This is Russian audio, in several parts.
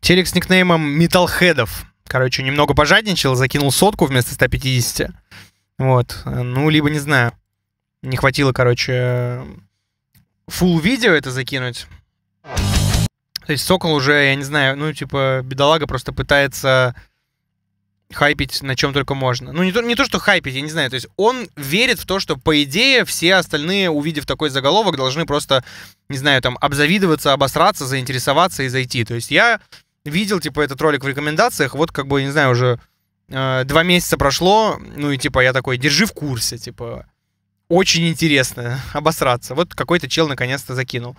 Телек с никнеймом Металлхедов. Короче, немного пожадничал, закинул сотку вместо 150. Вот. Ну, либо не знаю. Не хватило, короче, full видео это закинуть. То есть Сокол уже, я не знаю, ну, типа, бедолага просто пытается хайпить на чем только можно. Ну, не то, не то, что хайпить, я не знаю. То есть он верит в то, что, по идее, все остальные, увидев такой заголовок, должны просто, не знаю, там, обзавидоваться, обосраться, заинтересоваться и зайти. То есть я видел, типа, этот ролик в рекомендациях, вот, как бы, не знаю, уже э, два месяца прошло, ну, и, типа, я такой, держи в курсе, типа, очень интересно обосраться. Вот какой-то чел наконец-то закинул.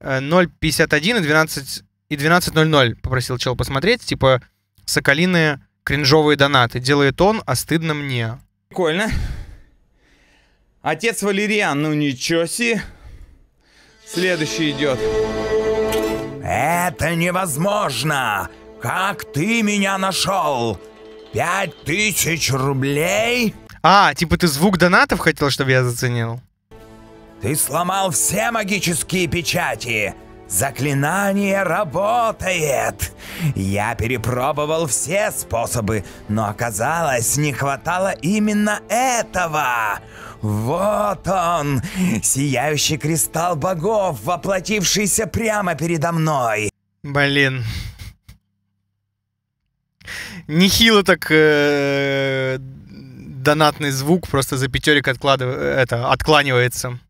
0.51 э, и 12 и 12.00 попросил чел посмотреть, типа, соколиные Кринжовые донаты делает он, а стыдно мне. Прикольно. Отец Валериан, ну ничего себе. Следующий идет. Это невозможно! Как ты меня нашел? Пять тысяч рублей? А, типа ты звук донатов хотел, чтобы я заценил? Ты сломал все магические печати. Заклинание работает! Я перепробовал все способы, но оказалось, не хватало именно этого. Вот он, сияющий кристалл богов, воплотившийся прямо передо мной. Блин. Нехило так э, донатный звук просто за пятерик откладыв... это, откланивается.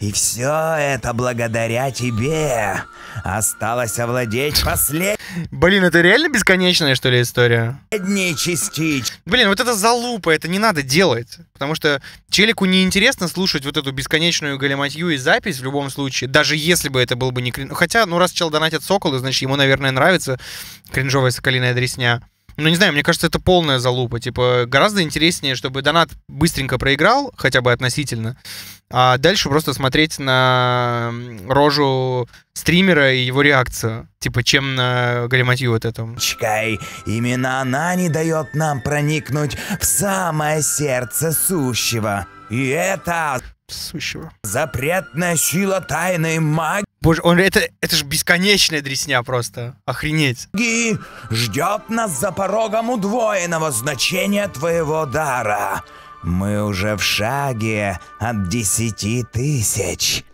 И все это благодаря тебе. Осталось овладеть последней... Блин, это реально бесконечная, что ли, история? Одни частич. Блин, вот это залупа, это не надо делать. Потому что челику неинтересно слушать вот эту бесконечную галиматью и запись в любом случае, даже если бы это был бы не крин... Хотя, ну, раз чел донатит соколы, значит, ему, наверное, нравится кринжовая соколиная дресня. Ну, не знаю, мне кажется, это полная залупа. Типа, гораздо интереснее, чтобы донат быстренько проиграл, хотя бы относительно, а дальше просто смотреть на рожу стримера и его реакцию, типа чем на галиматью вот этому. Чкай, именно она не дает нам проникнуть в самое сердце сущего. И это... Сущего. Запретная сила тайной магии. Боже, он, это, это же бесконечная дресня просто. Охренеть. и Ждет нас за порогом удвоенного значения твоего дара. Мы уже в шаге от десяти тысяч.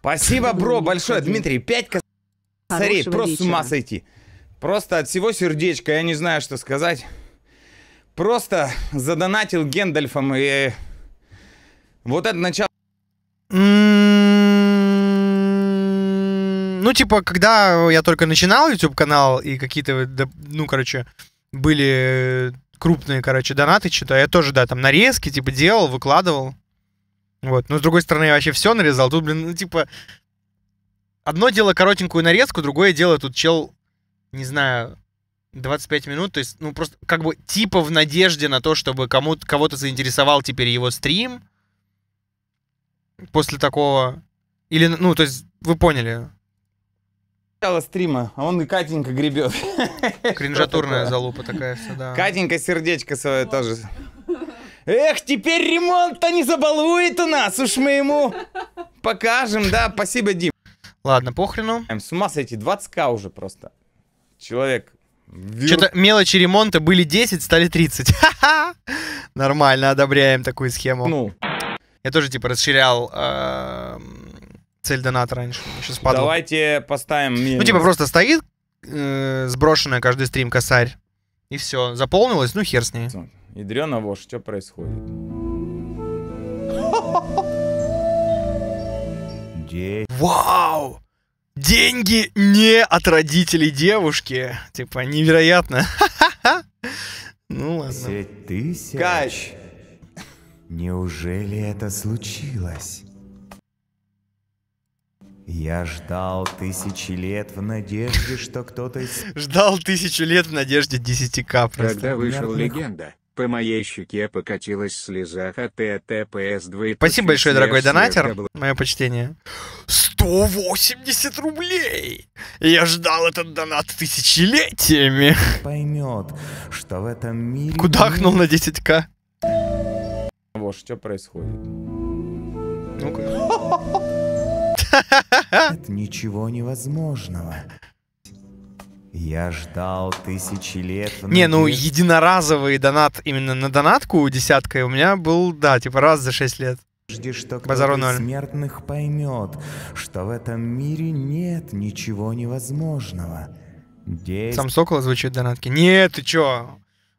Спасибо, бро, большое, Дмитрий. Пять косарей, просто вечера. с ума сойти. Просто от всего сердечка, я не знаю, что сказать. Просто задонатил Гендальфом и... Вот это начало... Ну, типа, когда я только начинал YouTube канал и какие-то, ну, короче, были э, крупные, короче, донаты читаю. Я тоже, да, там нарезки, типа, делал, выкладывал. Вот. Но, с другой стороны, я вообще все нарезал. Тут, блин, ну, типа... Одно дело коротенькую нарезку, другое дело тут чел, не знаю, 25 минут. То есть, ну, просто как бы типа в надежде на то, чтобы кому-то, кого-то заинтересовал теперь его стрим. После такого... Или, ну, то есть, вы поняли начала стрима, а он и Катенька гребет. Кринжатурная залупа такая вся, да. Катенька сердечко свое тоже. Эх, теперь ремонт-то не забалует у нас, уж мы ему покажем, да, спасибо, Дим. Ладно, похрену. Эм, с ума сойти, 20к уже просто. Человек. Вир... Что-то мелочи ремонта были 10, стали 30. Нормально, одобряем такую схему. Ну. Я тоже, типа, расширял эм, цель доната раньше. Сейчас падал. Давайте поставим... Ну, типа, просто стоит э, сброшенная каждый стрим косарь. И все, заполнилось, ну хер с ней. Ядрена вошь, что происходит? Вау! Деньги не от родителей девушки. Типа, невероятно. Ну ладно. Тысяч. Кач. Неужели это случилось? Я ждал тысячи лет в надежде, что кто-то... Ждал тысячу лет в надежде 10к Когда вышел легенда, по моей щеке покатилась слеза от ТТПС-2. Спасибо большое, дорогой донатер. Мое почтение. 180 рублей! Я ждал этот донат тысячелетиями. Поймет, что в этом мире... Куда хнул на 10к. Вот что происходит. Ну-ка. Нет ничего невозможного. Я ждал тысячи лет. Но... Не, ну единоразовый донат именно на донатку десяткой. у меня был, да, типа раз за шесть лет. Жди, что кто из смертных поймет, что в этом мире нет ничего невозможного. Здесь... Сам Сокол звучит донатки. Нет, ты чё?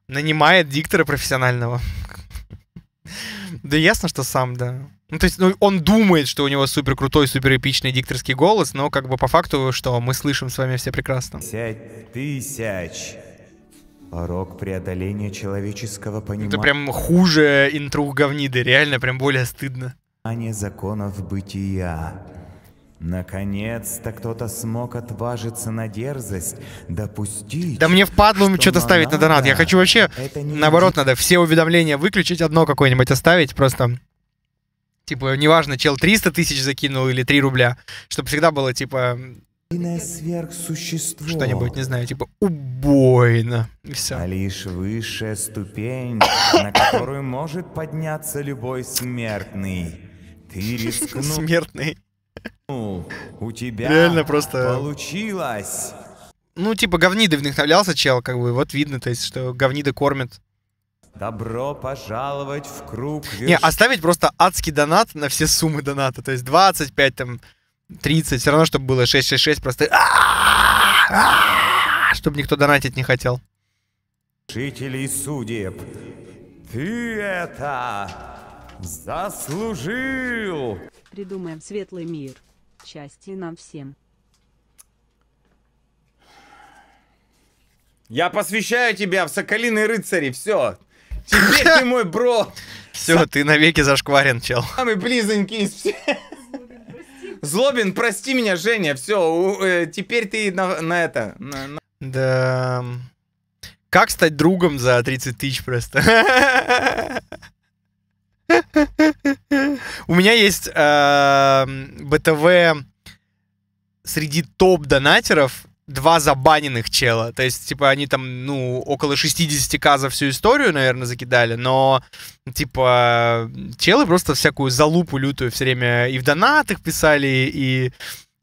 Нанимает диктора профессионального. Да ясно, что сам, да. Ну, то есть, ну, он думает, что у него супер крутой, супер эпичный дикторский голос, но как бы по факту, что мы слышим с вами все прекрасно. Пять тысяч. Порог преодоления человеческого понимания. Это прям хуже интру говниды, реально прям более стыдно. А не законов бытия. Наконец-то кто-то смог отважиться на дерзость, допустить... Да мне впадло что-то ставить на донат. Я хочу вообще, наоборот, надо все уведомления выключить, одно какое-нибудь оставить, просто Типа, неважно, чел 300 тысяч закинул или 3 рубля. Чтобы всегда было, типа... сверхсущество. Что-нибудь, не знаю, типа убойно. И все. А лишь высшая ступень, на которую может подняться любой смертный. Ты рискнул... Смертный. Ну, у тебя Реально просто... получилось. Ну, типа, говниды вдохновлялся чел, как бы, вот видно, то есть, что говниды кормят Добро пожаловать в круг. Верш... Не, оставить просто адский донат на все суммы доната. То есть 25, там, 30. Все равно, чтобы было 666 просто... «А, а, а», чтобы никто донатить не хотел. Жителей судеб. Ты это заслужил! Придумаем светлый мир. Счастья нам всем. Я посвящаю тебя в Соколиные рыцари. Все, Теперь ты мой бро. Все, ты навеки зашкварен, чел. Самый близонький из всех. Злобин, прости меня, Женя, все, э, теперь ты на, на это. На, на... Да. Как стать другом за 30 тысяч просто? У меня есть э, БТВ среди топ-донатеров два забаненных чела. То есть, типа, они там, ну, около 60к за всю историю, наверное, закидали, но, типа, челы просто всякую залупу лютую все время и в донатах писали, и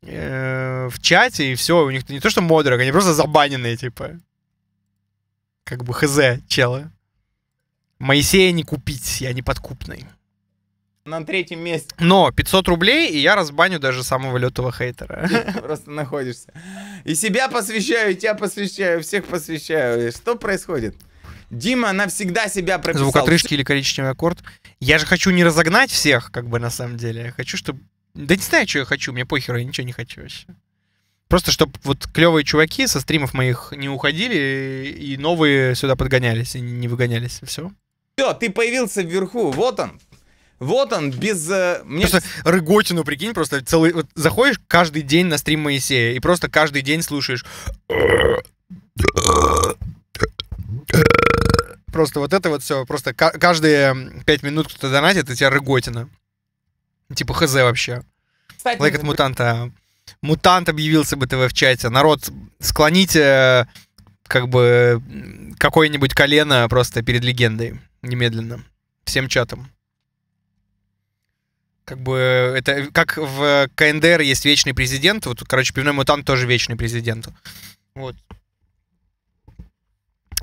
э, в чате, и все. У них не то, что модерок, они просто забаненные, типа. Как бы хз, челы. Моисея не купить, я не подкупный на третьем месте. Но 500 рублей, и я разбаню даже самого лютого хейтера. Просто находишься. И себя посвящаю, и тебя посвящаю, всех посвящаю. Что происходит? Дима навсегда себя прописал. Звук отрыжки или коричневый аккорд. Я же хочу не разогнать всех, как бы на самом деле. Я хочу, чтобы... Да не знаю, что я хочу, мне похер, я ничего не хочу вообще. Просто чтобы вот клевые чуваки со стримов моих не уходили, и новые сюда подгонялись, и не выгонялись, и все. Все, ты появился вверху, вот он, вот он, без... Э, мне... Просто Рыготину, прикинь, просто целый... Вот заходишь каждый день на стрим Моисея и просто каждый день слушаешь... Просто вот это вот все, просто каждые пять минут кто-то донатит, и тебя Рыготина. Типа хз вообще. Кстати, Лайк от мутанта. Мутант объявился бы ТВ в чате. Народ, склоните как бы какое-нибудь колено просто перед легендой немедленно. Всем чатом как бы это как в КНДР есть вечный президент, вот, короче, пивной мутант тоже вечный президент. Вот.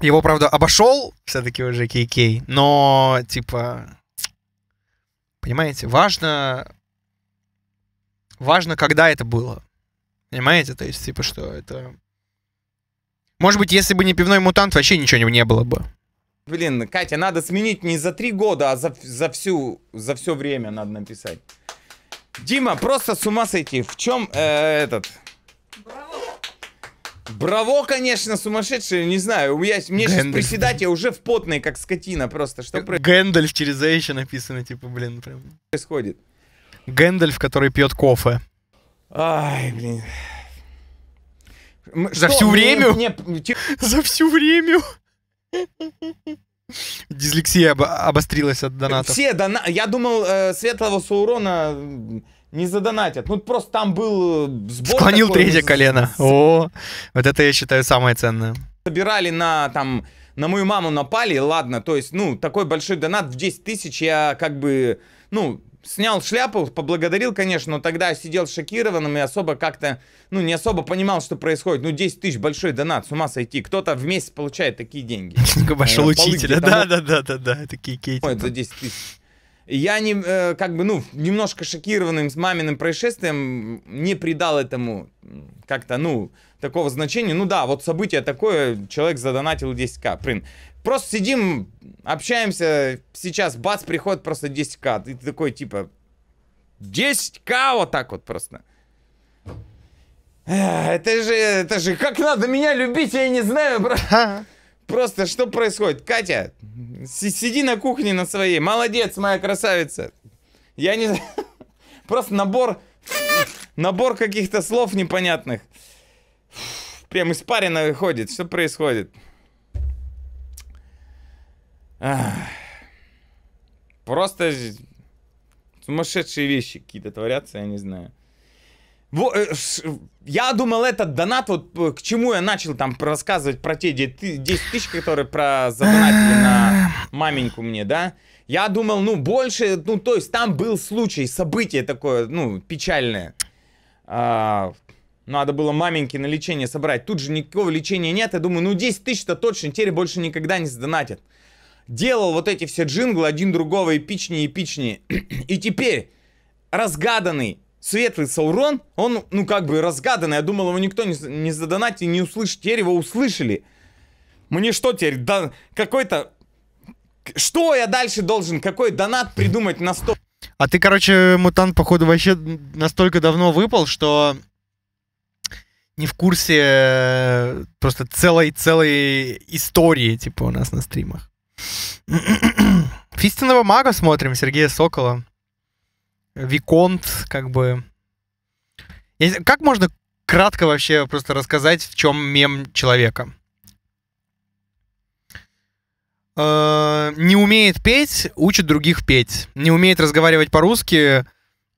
Его, правда, обошел все-таки уже КК, но, типа, понимаете, важно, важно, когда это было. Понимаете? То есть, типа, что это... Может быть, если бы не пивной мутант, вообще ничего не было бы. Блин, Катя, надо сменить не за три года, а за, за всю, за все время надо написать. Дима, просто с ума сойти. В чем э, этот? Браво. Браво, конечно, сумасшедший, не знаю. У меня, мне Гэндальф. сейчас приседать, я уже в потной, как скотина просто. Что Г- происходит? Гэндальф через A «э» еще написано, типа, блин, прям. Происходит. Гэндальф, который пьет кофе. Ай, блин. За что? всю время? Мне, мне... Типа за всю время? Дислексия об- обострилась от донатов. Все дона... Я думал, э, светлого Саурона не задонатят. Ну, просто там был э, сбор Склонил такой, третье мы... колено. О, вот это я считаю самое ценное. Собирали на, там, на мою маму напали, ладно, то есть, ну, такой большой донат в 10 тысяч я как бы, ну, снял шляпу, поблагодарил, конечно, но тогда сидел шокированным и особо как-то, ну, не особо понимал, что происходит. Ну, 10 тысяч большой донат, с ума сойти. Кто-то в месяц получает такие деньги. Э, Пошел учителя, да, да, да, да, да, такие кейки. за 10 тысяч. Я не, э, как бы, ну, немножко шокированным с маминым происшествием не придал этому как-то, ну, такого значения. Ну да, вот событие такое, человек задонатил 10к. Блин, Просто сидим, общаемся, сейчас бац, приходит просто 10к. Ты такой, типа, 10к вот так вот просто. Это же, это же, как надо меня любить, я не знаю, просто. Просто что происходит? Катя, сиди на кухне на своей. Молодец, моя красавица. Я не... Просто набор... Набор каких-то слов непонятных. Прям испаренно выходит. Что происходит? Просто сумасшедшие вещи какие-то творятся, я не знаю. Э, я думал, этот донат, вот э, к чему я начал там рассказывать про те 10 тысяч, которые про задонатили на эм. маменьку мне, да? Я думал, ну, больше, ну, то есть там был случай, событие такое, ну, печальное. А, надо было маменьки на лечение собрать. Тут же никакого лечения нет. Я думаю, ну, 10 тысяч-то точно теперь больше никогда не задонатят делал вот эти все джинглы один другого эпичнее и эпичнее. и теперь разгаданный светлый Саурон, он, ну, как бы разгаданный. Я думал, его никто не, не задонатит, не услышит. Теперь его услышали. Мне что теперь, да, какой-то... Что я дальше должен, какой донат придумать на 100? А ты, короче, мутант, походу, вообще настолько давно выпал, что не в курсе э, просто целой-целой истории, типа, у нас на стримах. Фистиного мага смотрим, Сергея Сокола. Виконт, как бы... как можно кратко вообще просто рассказать, в чем мем человека? Э, не умеет петь, учит других петь. Не умеет разговаривать по-русски,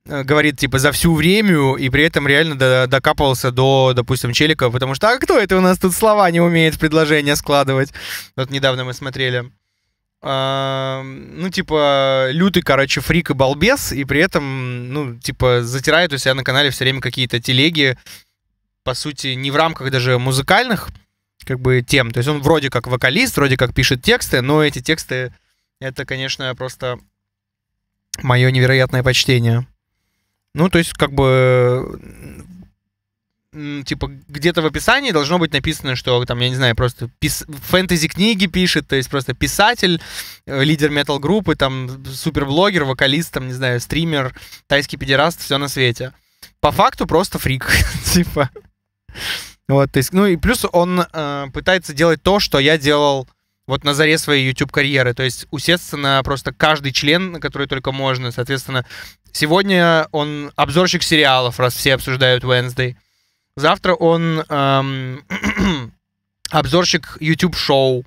э, говорит, типа, за всю время, и при этом реально до, докапывался до, допустим, Челика, потому что, а кто это у нас тут слова не умеет в предложения складывать? Вот недавно мы смотрели а, ну, типа, лютый, короче, фрик и балбес, и при этом, ну, типа, затирает у себя на канале все время какие-то телеги, по сути, не в рамках даже музыкальных, как бы, тем. То есть он вроде как вокалист, вроде как пишет тексты, но эти тексты, это, конечно, просто мое невероятное почтение. Ну, то есть, как бы, типа, где-то в описании должно быть написано, что там, я не знаю, просто пис... фэнтези-книги пишет, то есть просто писатель, э, лидер метал-группы, там, супер блогер, вокалист, там, не знаю, стример, тайский педераст, все на свете. По факту просто фрик, типа. Вот, то есть, ну и плюс он э, пытается делать то, что я делал вот на заре своей YouTube-карьеры, то есть усесться на просто каждый член, который только можно, соответственно, сегодня он обзорщик сериалов, раз все обсуждают Wednesday, Завтра он эм, обзорщик YouTube-шоу.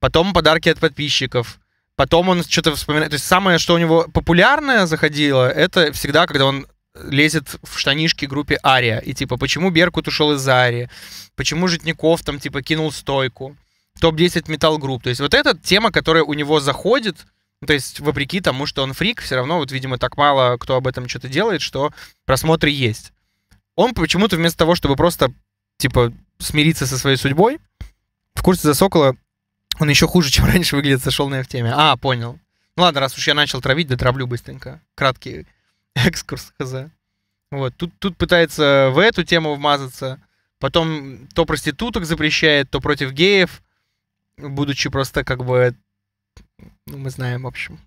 Потом подарки от подписчиков. Потом он что-то вспоминает. То есть самое, что у него популярное заходило, это всегда, когда он лезет в штанишки группе Ария. И типа, почему Беркут ушел из Арии? Почему Житников там типа кинул стойку? Топ-10 металл-групп. То есть вот эта тема, которая у него заходит, то есть, вопреки тому, что он фрик, все равно, вот, видимо, так мало кто об этом что-то делает, что просмотры есть он почему-то вместо того, чтобы просто, типа, смириться со своей судьбой, в курсе за Сокола он еще хуже, чем раньше выглядит, сошел на F-теме. А, понял. Ну ладно, раз уж я начал травить, да травлю быстренько. Краткий экскурс хз. Вот, тут, тут пытается в эту тему вмазаться, потом то проституток запрещает, то против геев, будучи просто как бы, ну, мы знаем, в общем,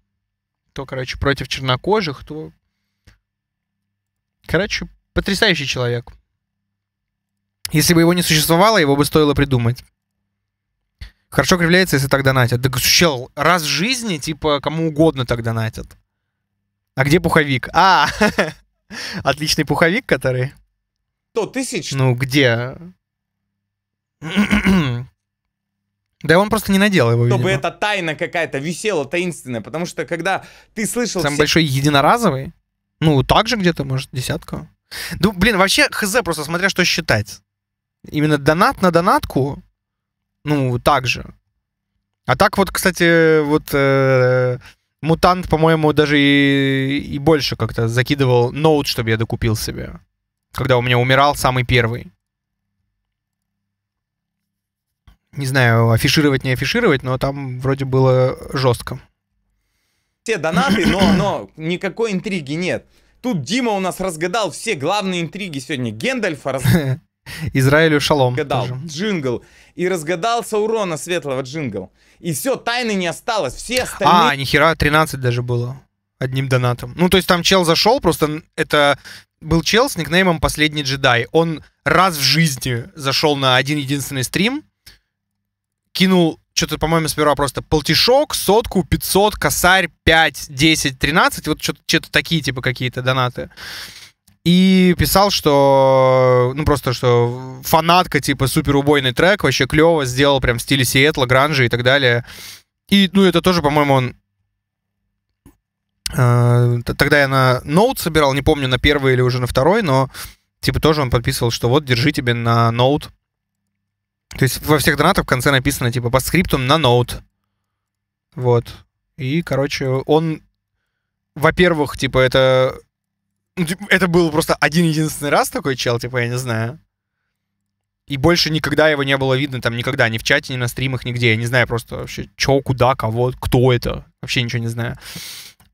то, короче, против чернокожих, то... Короче, Потрясающий человек. Если бы его не существовало, его бы стоило придумать. Хорошо кривляется, если так донатят. Да, чел, раз в жизни, типа, кому угодно так донатят. А где пуховик? А, отличный пуховик, который... 100 тысяч? Ну, где? Да он просто не надел его, Чтобы эта тайна какая-то висела таинственная, потому что когда ты слышал... Самый большой единоразовый? Ну, также где-то, может, десятка. Ну, блин, вообще хз, просто смотря что считать. Именно донат на донатку, ну, так же. А так вот, кстати, вот э, мутант, по-моему, даже и, и больше как-то закидывал ноут, чтобы я докупил себе. Когда у меня умирал самый первый. Не знаю, афишировать, не афишировать, но там вроде было жестко. Все донаты, но, но никакой интриги нет. Тут Дима у нас разгадал все главные интриги сегодня. Гендальфа раз... Израилю шалом. Разгадал джингл. И разгадал Саурона светлого джингл. И все, тайны не осталось. Все остальные... А, нихера, 13 даже было. Одним донатом. Ну, то есть там чел зашел, просто это был чел с никнеймом «Последний джедай». Он раз в жизни зашел на один единственный стрим, кинул что-то, по-моему, сперва просто полтишок, сотку, 500, косарь, 5, 10, 13, вот что-то, что такие, типа, какие-то донаты. И писал, что, ну, просто, что фанатка, типа, супер убойный трек, вообще клево, сделал прям в стиле Сиэтла, Гранжи и так далее. И, ну, это тоже, по-моему, он э, Тогда я на ноут собирал, не помню, на первый или уже на второй, но типа тоже он подписывал, что вот, держи тебе на ноут то есть во всех донатах в конце написано, типа, по скрипту на ноут. Вот. И, короче, он... Во-первых, типа, это... Ну, это был просто один-единственный раз такой чел, типа, я не знаю. И больше никогда его не было видно там никогда, ни в чате, ни на стримах, нигде. Я не знаю просто вообще, чё, куда, кого, кто это. Вообще ничего не знаю.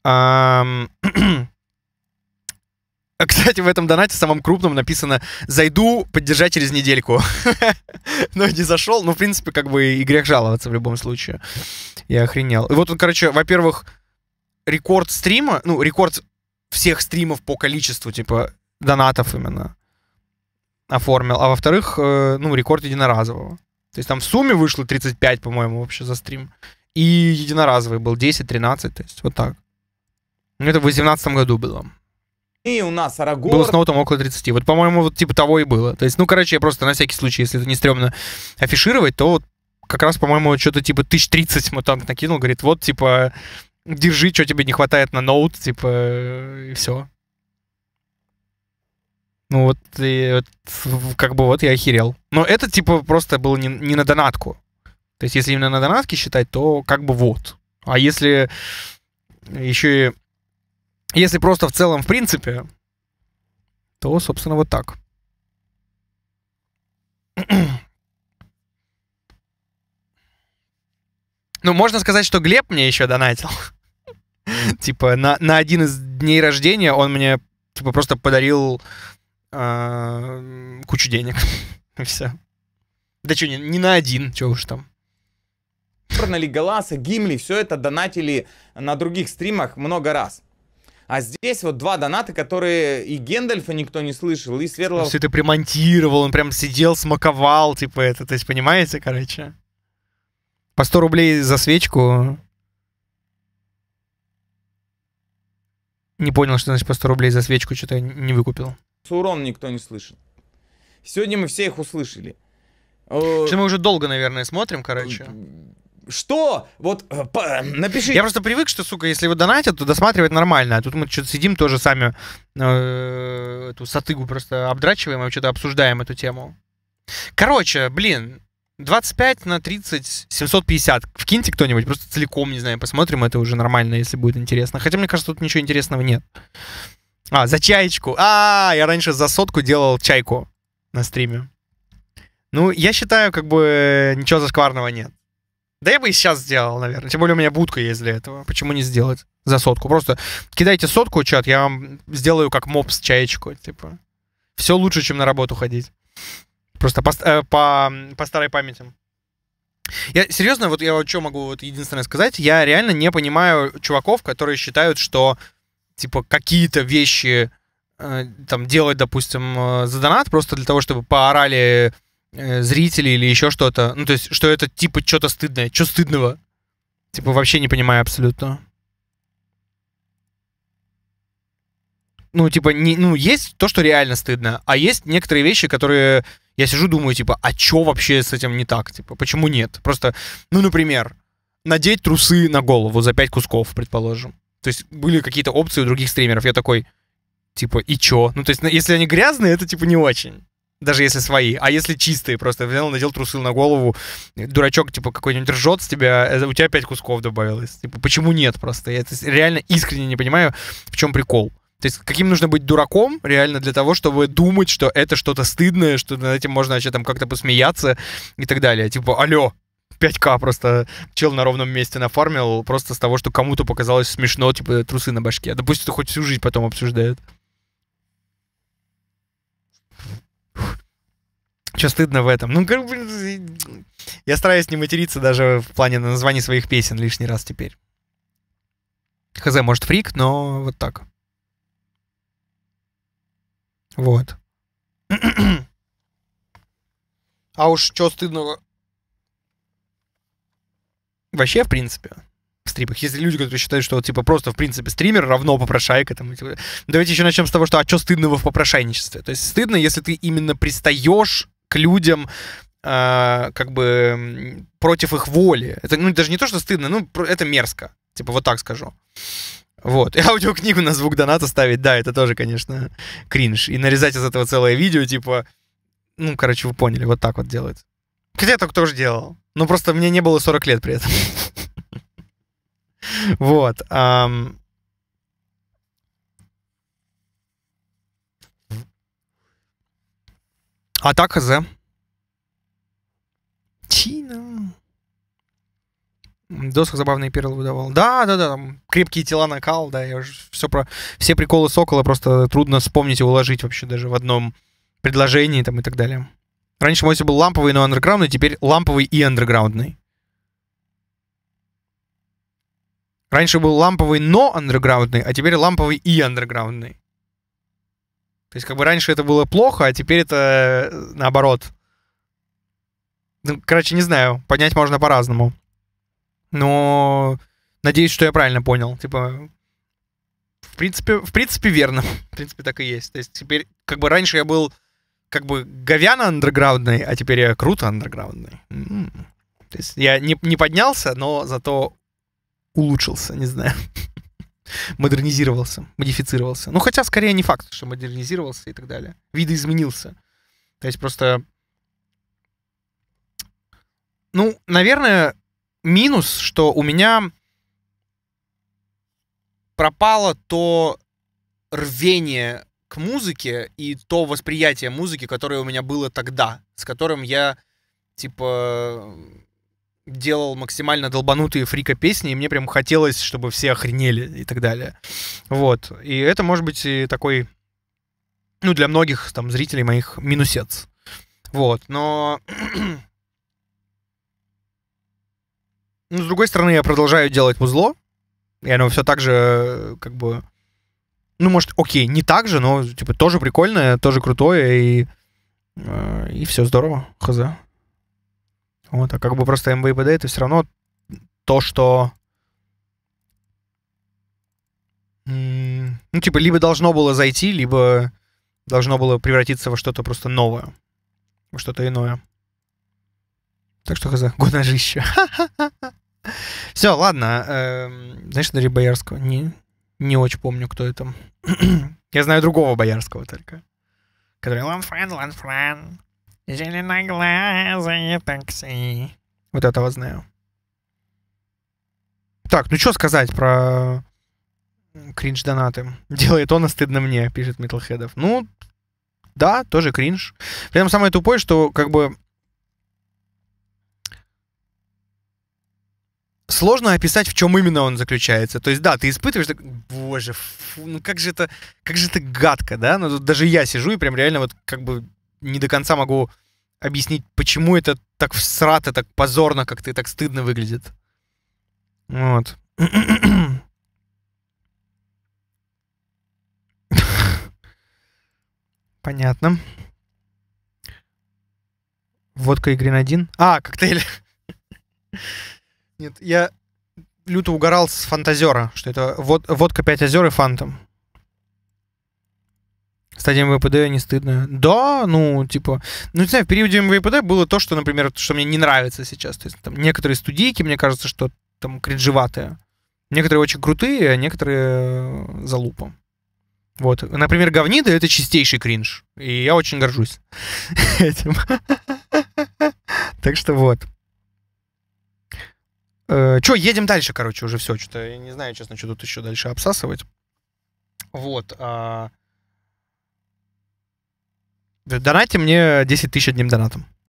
А, кстати, в этом донате самом крупном написано «Зайду поддержать через недельку». Но не зашел, Ну в принципе, как бы и грех жаловаться в любом случае. Я охренел. И вот он, короче, во-первых, рекорд стрима, ну, рекорд всех стримов по количеству, типа, донатов именно оформил. А во-вторых, э, ну, рекорд единоразового. То есть там в сумме вышло 35, по-моему, вообще за стрим. И единоразовый был 10-13, то есть вот так. это в 2018 году было. И у нас Арагорн. Было снова там около 30. Вот, по-моему, вот типа того и было. То есть, ну, короче, я просто на всякий случай, если это не стрёмно афишировать, то вот как раз, по-моему, что-то типа 1030 мутант накинул, говорит, вот, типа, держи, что тебе не хватает на ноут, типа, и все. Ну вот, и, вот, как бы вот я охерел. Но это, типа, просто было не, не на донатку. То есть, если именно на донатке считать, то как бы вот. А если еще и если просто в целом, в принципе, то, собственно, вот так. Ну, можно сказать, что Глеб мне еще донатил. Типа, на, на один из дней рождения он мне типа, просто подарил а, кучу денег. И все. Да что, не, не на один, что уж там. Галаса, Гимли, все это донатили на других стримах много раз. А здесь вот два доната, которые и Гендальфа никто не слышал, и Светлого... Все это примонтировал, он прям сидел, смаковал, типа это, то есть понимаете, короче? По 100 рублей за свечку. Не понял, что значит по 100 рублей за свечку, что-то не выкупил. Сурон никто не слышит. Сегодня мы все их услышали. Э, что мы уже долго, наверное, смотрим, короче что? Вот э, по, э, напиши. Я просто привык, что, сука, если его донатят, то досматривать нормально. А тут мы что-то сидим тоже сами э, эту сатыгу просто обдрачиваем и что-то обсуждаем эту тему. Короче, блин, 25 на 30, 750. Вкиньте кто-нибудь, просто целиком, не знаю, посмотрим, это уже нормально, если будет интересно. Хотя, мне кажется, тут ничего интересного нет. А, за чаечку. А, я раньше за сотку делал чайку на стриме. Ну, я считаю, как бы ничего зашкварного нет. Да я бы и сейчас сделал, наверное. Тем более у меня будка есть для этого. Почему не сделать за сотку? Просто кидайте сотку, чат, я вам сделаю как мопс чаечку. Типа, все лучше, чем на работу ходить. Просто по, э, по, по старой памяти. Я серьезно, вот я вот что могу вот единственное сказать, я реально не понимаю чуваков, которые считают, что типа какие-то вещи э, там делать, допустим, э, за донат просто для того, чтобы поорали Э, зрителей или еще что-то. Ну, то есть, что это типа что-то стыдное. Что стыдного? Типа, вообще не понимаю абсолютно. Ну, типа, не, ну, есть то, что реально стыдно, а есть некоторые вещи, которые я сижу, думаю, типа, а что вообще с этим не так? Типа, почему нет? Просто, ну, например, надеть трусы на голову за пять кусков, предположим. То есть были какие-то опции у других стримеров. Я такой, типа, и чё? Ну, то есть, если они грязные, это, типа, не очень даже если свои, а если чистые, просто взял, надел трусы на голову, дурачок, типа, какой-нибудь ржет с тебя, э, у тебя пять кусков добавилось. Типа, почему нет просто? Я реально искренне не понимаю, в чем прикол. То есть каким нужно быть дураком реально для того, чтобы думать, что это что-то стыдное, что над этим можно вообще там как-то посмеяться и так далее. Типа, алло, 5К просто чел на ровном месте нафармил просто с того, что кому-то показалось смешно, типа, трусы на башке. А допустим, ты хоть всю жизнь потом обсуждает. Что стыдно в этом? Ну, как бы... Я стараюсь не материться даже в плане названий своих песен лишний раз теперь. Хз, может, фрик, но вот так. Вот. А уж что стыдного? Вообще, в принципе, в стримах. Если люди, которые считают, что типа просто в принципе стример равно попрошайка. Там, типа. Давайте еще начнем с того, что а что стыдного в попрошайничестве? То есть стыдно, если ты именно пристаешь к людям э, как бы против их воли. Это ну, даже не то, что стыдно, ну, это мерзко. Типа вот так скажу. Вот. И аудиокнигу на звук доната ставить, да, это тоже, конечно, кринж. И нарезать из этого целое видео, типа, ну, короче, вы поняли, вот так вот делают. Хотя я так тоже делал. Ну, просто мне не было 40 лет при этом. Вот. Атака З. Тина. Досок забавные перлы выдавал. Да, да, да, там крепкие тела накал, да, я уже все про... Все приколы Сокола просто трудно вспомнить и уложить вообще даже в одном предложении там и так далее. Раньше Моси был ламповый, но андерграундный, теперь ламповый и андерграундный. Раньше был ламповый, но андерграундный, а теперь ламповый и андерграундный. То есть как бы раньше это было плохо, а теперь это э, наоборот. Ну, короче, не знаю, понять можно по-разному. Но надеюсь, что я правильно понял. Типа, в принципе, в принципе верно. В принципе так и есть. То есть теперь, как бы раньше я был как бы говяно андерграундный, а теперь я круто андерграундный. То есть я не, не поднялся, но зато улучшился, не знаю. модернизировался, модифицировался. Ну, хотя, скорее, не факт, что модернизировался и так далее. Видоизменился. То есть просто... Ну, наверное, минус, что у меня пропало то рвение к музыке и то восприятие музыки, которое у меня было тогда, с которым я, типа, делал максимально долбанутые фрика песни, и мне прям хотелось, чтобы все охренели и так далее. Вот. И это может быть и такой, ну, для многих там зрителей моих минусец. Вот. Но... ну, с другой стороны, я продолжаю делать музло, и оно все так же, э, как бы... Ну, может, окей, не так же, но, типа, тоже прикольное, тоже крутое, и... Э, и все здорово, хз. Вот, а как бы просто МВПД это все равно то, что... Ну, типа, либо должно было зайти, либо должно было превратиться во что-то просто новое. Во что-то иное. Так что хз, гоножище. Все, ладно. Эм, знаешь, Дарья Боярского? Не, не очень помню, кто это. Я знаю другого Боярского только. Который Ланфрен, Ланфрен. Зеленоглазые такси. Вот этого знаю. Так, ну что сказать про кринж-донаты? Делает он, а стыдно мне, пишет Металлхедов. Ну, да, тоже кринж. При этом самое тупое, что как бы сложно описать, в чем именно он заключается. То есть, да, ты испытываешь, так, боже, фу, ну как же это, как же это гадко, да? Но ну тут даже я сижу и прям реально вот как бы не до конца могу объяснить, почему это так всрато, так позорно, как ты так стыдно выглядит. Вот. Понятно. Водка и гренадин. А, коктейль. Нет, я люто угорал с фантазера, что это вод, водка 5 озер и фантом стадия МВПД не стыдно. Да, ну, типа, ну, не знаю, в периоде МВПД было то, что, например, что мне не нравится сейчас. То есть там некоторые студийки, мне кажется, что там кринжеватые. Некоторые очень крутые, а некоторые э, за лупом. Вот. Например, говнида — это чистейший кринж. И я очень горжусь этим. Так что вот. Э, Че, едем дальше, короче, уже все. Что-то я не знаю, честно, что тут еще дальше обсасывать. Вот. А, Донайте мне 10 тысяч одним донатом.